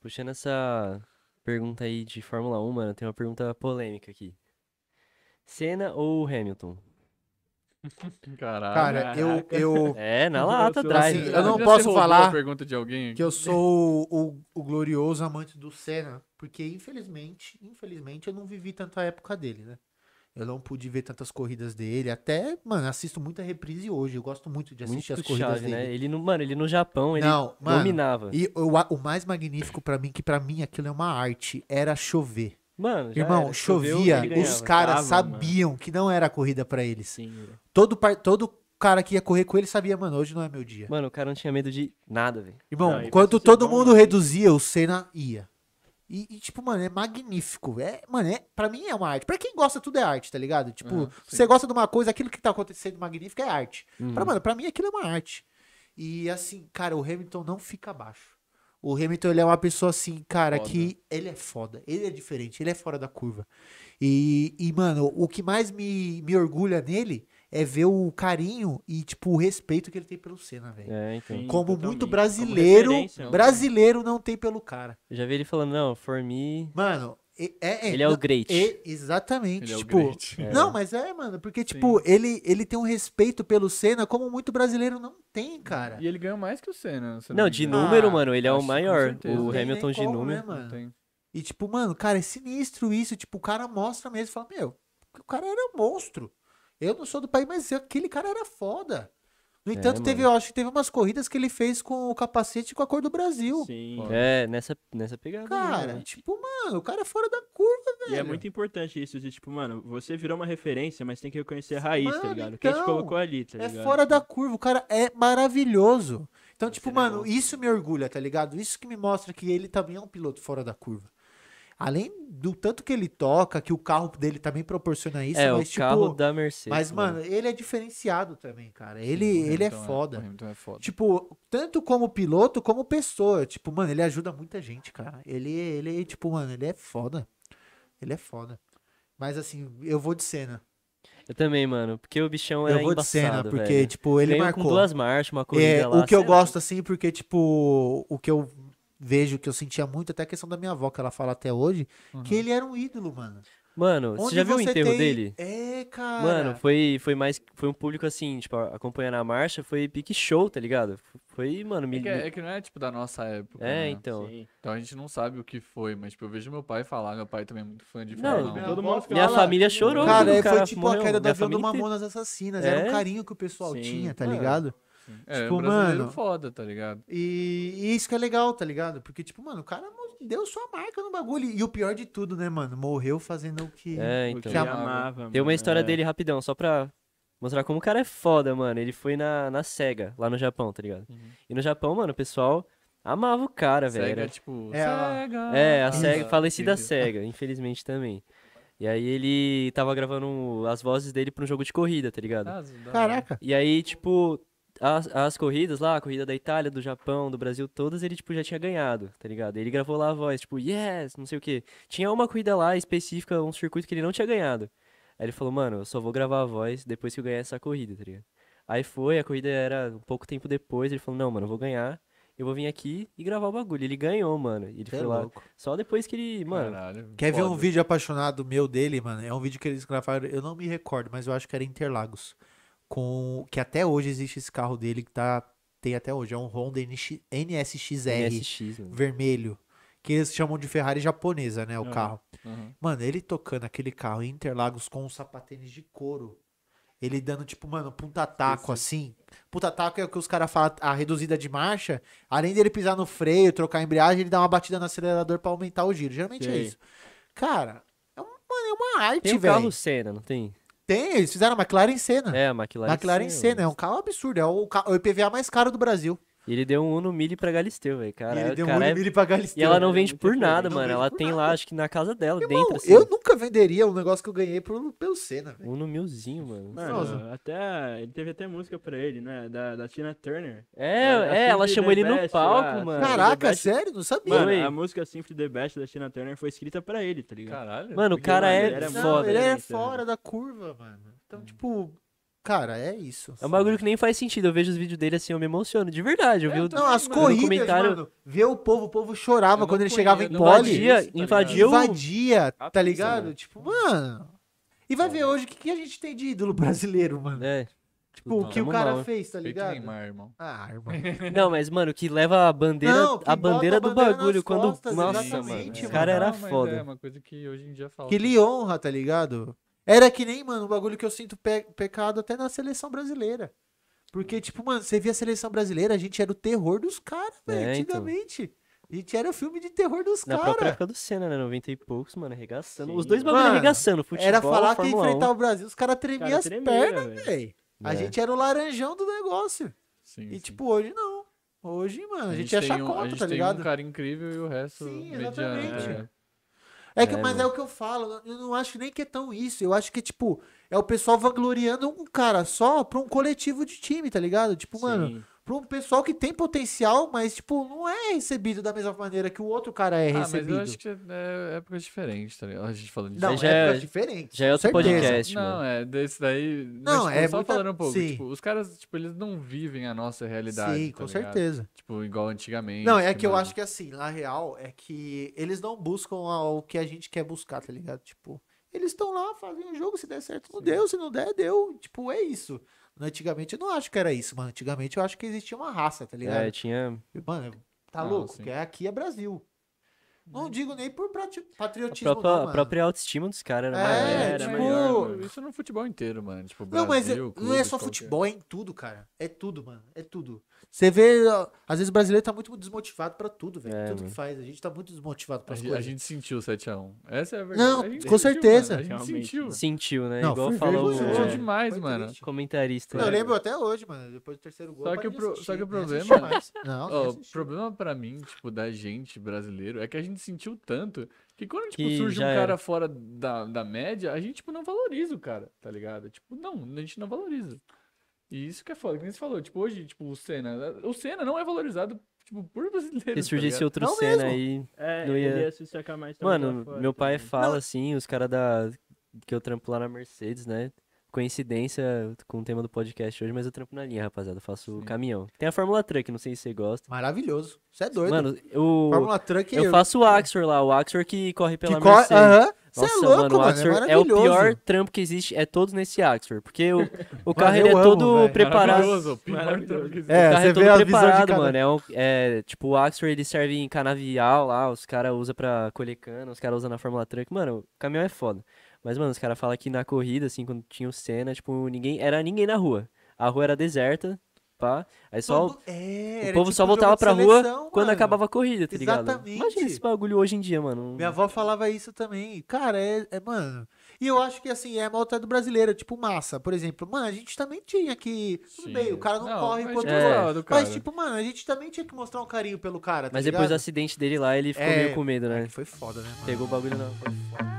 Puxando essa pergunta aí de Fórmula 1, mano, tem uma pergunta polêmica aqui. Senna ou Hamilton? Caraca. Cara, eu, eu. É, na lata assim, atrás. Assim, eu não posso falar pergunta de alguém que eu sou o, o, glorioso amante do Senna, porque infelizmente, infelizmente eu não vivi tanta época dele, né? Eu não pude ver tantas corridas dele. Até, mano, assisto muita reprise hoje. Eu gosto muito de assistir muito as corridas chave, né? dele. Né? Ele no, mano, ele no Japão, ele não, mano, dominava. E o, o mais magnífico para mim, que para mim aquilo é uma arte, era chover. Mano, Irmão, era, chovia, choveu, os caras sabiam mano. que não era corrida para eles. Sim, todo, todo cara que ia correr com ele sabia, mano, hoje não é meu dia. Mano, o cara não tinha medo de nada, velho. Irmão, não, quando todo mundo bom, né? reduzia, o Senna ia. E, e, tipo, mano, é magnífico. É, mano, é, pra mim é uma arte. Pra quem gosta, tudo é arte, tá ligado? Tipo, uhum, você gosta de uma coisa, aquilo que tá acontecendo magnífico é arte. Uhum. Pra, mano, pra mim aquilo é uma arte. E assim, cara, o Hamilton não fica abaixo. O Hamilton, ele é uma pessoa assim, cara, foda. que ele é foda, ele é diferente, ele é fora da curva. E, e mano, o que mais me, me orgulha nele é ver o carinho e, tipo, o respeito que ele tem pelo Senna, velho. É, então. Como Totalmente. muito brasileiro, Como é brasileiro não tem pelo cara. Eu já vi ele falando, não, for me... Mano, é, é, ele é o é tipo, great. É, exatamente. Ele tipo, é o great. Não, mas é, mano, porque, tipo, ele, ele tem um respeito pelo Senna como muito brasileiro não tem, cara. E ele ganha mais que o Senna. Não, não de número, ah, mano, ele é o maior. O Hamilton de como, né, número. Né, mano? E, tipo, mano, cara, é sinistro isso. Tipo, o cara mostra mesmo e fala, meu, o cara era um monstro. Eu não sou do país, mas aquele cara era foda. No é, entanto, é, teve, eu acho que teve umas corridas que ele fez com o capacete com a cor do Brasil. Sim. Pô. É, nessa, nessa pegada. Cara, né? tipo, mano, o cara é fora da curva, velho. E é muito importante isso de, tipo, mano, você virou uma referência, mas tem que reconhecer a raiz, tá mano, tá ligado? Então, Quem te colocou ali, tá é ligado? É fora da curva, o cara é maravilhoso. Então, tipo, negócio. mano, isso me orgulha, tá ligado? Isso que me mostra que ele também é um piloto fora da curva. Além do tanto que ele toca, que o carro dele também proporciona isso. É, mas, o tipo, carro da Mercedes. Mas, mano, né? mano, ele é diferenciado também, cara. Ele, Sim, ele é, é foda. É, é foda. Tipo, tanto como piloto, como pessoa. Tipo, mano, ele ajuda muita gente, cara. Ele, ele tipo, mano, ele é foda. Ele é foda. Mas, assim, eu vou de cena. Eu também, mano, porque o bichão era Eu é vou de cena, porque, velho. tipo, ele Veio marcou. com duas marchas, uma é, corrida é, lá. O que eu gosto, assim, porque, tipo, o que eu vejo que eu sentia muito, até a questão da minha avó, que ela fala até hoje, uhum. que ele era um ídolo, mano. Mano, Onde você já viu você o enterro tem... dele? É, cara. Mano, foi, foi mais. Foi um público assim, tipo, acompanhando a marcha, foi pique show, tá ligado? Foi, mano, é me... é, que, é que não é tipo da nossa época. É, né? então. Sim. Então a gente não sabe o que foi, mas tipo, eu vejo meu pai falar, meu pai também é muito fã de não, Fórmula Todo mundo Minha família chorou, cara. cara foi tipo a queda do avião do Mamonas Assassinas. É? Era o carinho que o pessoal Sim. tinha, tá mano. ligado? É, tipo, mano. foda, tá ligado? E, e, isso que é legal, tá ligado? Porque, tipo, mano, o cara deu sua marca no bagulho. E o pior de tudo, né, mano? Morreu fazendo o que, é, então. o que então. amava. Tem uma história é. dele rapidão, só pra mostrar como o cara é foda, mano. Ele foi na, na SEGA, lá no Japão, tá ligado? Uhum. E no Japão, mano, o pessoal. Amava o cara, Sega, velho. SEGA, Tipo, é, Sega. É, a Sega, falecida Sega, infelizmente também. E aí ele tava gravando as vozes dele pra um jogo de corrida, tá ligado? Ah, Caraca. E aí, tipo, as, as corridas lá, a corrida da Itália, do Japão, do Brasil, todas ele, tipo, já tinha ganhado, tá ligado? Ele gravou lá a voz, tipo, yes, não sei o quê. Tinha uma corrida lá específica, um circuito que ele não tinha ganhado. Aí ele falou, mano, eu só vou gravar a voz depois que eu ganhar essa corrida, tá ligado? Aí foi, a corrida era um pouco tempo depois, ele falou, não, mano, eu vou ganhar, eu vou vir aqui e gravar o bagulho. Ele ganhou, mano. Ele é foi louco. lá. Só depois que ele, mano. Caralho, quer foda. ver um vídeo apaixonado meu dele, mano? É um vídeo que eles gravaram, eu não me recordo, mas eu acho que era Interlagos com que até hoje existe esse carro dele que tá tem até hoje, é um Honda NX, NSXR NSX, né? vermelho, que eles chamam de Ferrari japonesa, né, o uhum, carro. Uhum. Mano, ele tocando aquele carro em Interlagos com um sapatênis de couro. Ele dando tipo, mano, punta taco assim. Punta taco é o que os caras falam, a reduzida de marcha, além dele pisar no freio, trocar a embreagem, ele dá uma batida no acelerador para aumentar o giro. Geralmente é isso. Cara, é, um, mano, é uma arte, velho. Tem um carro Senna, não tem? Tem, eles fizeram a McLaren Senna. É, a McLaren, McLaren Senna. É um carro absurdo. É o, é o IPVA mais caro do Brasil. E ele deu um Uno Mille pra Galisteu, velho. Cara, ele deu cara, um Uno mil é- Mille pra Galisteu. E ela não vende por nada, mano. Ela tem nada. lá, acho que na casa dela, Irmão, dentro. Assim. Eu nunca venderia o um negócio que eu ganhei pro, pelo Senna, velho. Uno milzinho, mano. mano até, ele teve até música pra ele, né? Da, da Tina Turner. É, é, é ela chamou ele Best, no palco, lá, mano. Caraca, Best... sério? Não sabia. Mano, mano. a música Simply The Best da Tina Turner foi escrita pra ele, tá ligado? Caralho. Mano, o cara é foda. Ele é né? fora da curva, mano. Então, hum. tipo, Cara, é isso. É um bagulho que nem faz sentido. Eu vejo os vídeos dele assim, eu me emociono. De verdade. Eu é, vi não, as corridas, comentário... mano. Ver o povo, o povo chorava quando ele chegava em pole. Tá Invadia, isso, tá invadiu. Invadia, tá ligado? Né? Tipo, mano. E vai tá ver hoje o que, que, a gente tem de ídolo brasileiro, mano. É. Tipo, não, o que o cara mal, fez, tá ligado? Neymar, irmão. Ah, irmão. Não, mas, mano, que leva a bandeira, não, a bandeira a do bandeira bagulho quando. Costas, nossa, mano. O cara era foda. É uma coisa que hoje em dia falta. Que lhe honra, tá ligado? Era que nem, mano, o bagulho que eu sinto pe pecado até na seleção brasileira. Porque, uhum. tipo, mano, você via a seleção brasileira, a gente era o terror dos caras, é, velho, é, antigamente. Então. A gente era o filme de terror dos caras. Na cara. própria época do Senna, né? 90 e poucos, mano, arregaçando. Sim. Os dois bagulho mano, arregaçando, futebol, Era falar que enfrentar 1. o Brasil, os caras tremiam cara as tremia, pernas, velho. A é. gente era o laranjão do negócio. Sim, e, sim. tipo, hoje não. Hoje, mano, a gente, a gente é chacota, um, a gente tá tem ligado? um cara incrível e o resto. Sim, mediano, exatamente. É. É que, é, mas mano. Né? é o que eu falo, eu não acho nem que é tão isso. Eu acho que, tipo, é o pessoal vangloriando um cara só pra um coletivo de time, tá ligado? Tipo, Sim. mano, para um pessoal que tem potencial, mas, tipo, não é recebido da mesma maneira que o outro cara é ah, recebido. Mas eu acho que é, é época diferente, tá ligado? A gente falando de Não, é já é diferente. Já é outro podcast, Não, mano. é, desse daí. Não, mas, tipo, é. Só muita... falando um pouco. Tipo, os caras, tipo, eles não vivem a nossa realidade. Sim, tá com ligado? certeza. Tipo, igual antigamente. Não, é que eu acho que assim, na real, é que eles não buscam o que a gente quer buscar, tá ligado? Tipo, eles estão lá, fazem o jogo, se der certo, não Sim. deu, se não der, deu. Tipo, é isso. Né, antigamente eu não acho que era isso, mano. Antigamente eu acho que existia uma raça, tá é, ligado? É, tinha. Mano, tá ah, louco? Assim. Porque aqui é Brasil. Não né? digo nem por patriotismo. A própria, não, a própria autoestima dos caras era, é, maior, né? era tipo maior, Isso no futebol inteiro, mano. Tipo, Brasil, não, mas é, clube, não é só qualquer... futebol, é em tudo, cara. É tudo, mano. É tudo. Você vê, às vezes o brasileiro tá muito desmotivado pra tudo, velho. É, tudo mano. que faz. A gente tá muito desmotivado pra tudo. A, gente sentiu 7x1. Essa é a verdade. Não, a gente com sentiu, certeza. Mano. A gente sentiu. Né? Sentiu, né? Não, Igual falou. Sentiu demais, foi mano. Triste. Comentarista. Não, eu lembro até hoje, mano. Depois do terceiro gol. Só que, o, pro... só que o problema. Não, o problema pra mim, tipo, da gente brasileiro é que a gente gente sentiu tanto que quando, tipo, que surge um cara era. fora da, da média, a gente, tipo, não valoriza o cara, tá ligado? Tipo, não, a gente não valoriza. E isso que é foda, nem você falou, tipo, hoje, tipo, o Senna, o Senna não é valorizado, tipo, por brasileiro. Se tá surgisse tá outro não Senna mesmo. aí, é, não ia... ia se mais Mano, meu pai também. fala, assim, os caras da... que eu trampo lá na Mercedes, né, coincidência com o tema do podcast hoje, mas eu trampo na linha, rapaziada. Eu faço Sim. caminhão. Tem a Fórmula Truck, não sei se você gosta. Maravilhoso. Você é doido. Mano, o... Fórmula Truck Eu, eu faço o Axor lá, o Axor que corre pela que Mercedes. Corre... Uhum. É Nossa, é louco, mano, o Axor mano, é, é, o pior trampo que existe, é todos nesse Axor, porque o, o carro ele é amo, todo véio. preparado. Maravilhoso, pior Maravilhoso. É, o carro é todo preparado, mano. É, um, é, tipo, o Axor ele serve em canavial lá, os caras usam pra colher cana, os caras usam na Fórmula Truck. Mano, o caminhão é foda. Mas, mano, os caras falam que na corrida, assim, quando tinha o cena, tipo, ninguém. Era ninguém na rua. A rua era deserta, pá. Aí só. Todo... É, o povo tipo só voltava pra seleção, rua mano. quando acabava a corrida, tá Exatamente. ligado? Imagina esse bagulho hoje em dia, mano. Minha avó falava isso também. Cara, é, é mano. E eu acho que assim, é a do brasileira, tipo massa, por exemplo. Mano, a gente também tinha que. Sim. Tudo bem, o cara não, não corre enquanto é, Mas, tipo, mano, a gente também tinha que mostrar um carinho pelo cara. Tá mas ligado? depois do acidente dele lá, ele ficou é, meio com medo, né? É foi foda, né, mano? Pegou o bagulho não. Foi foda.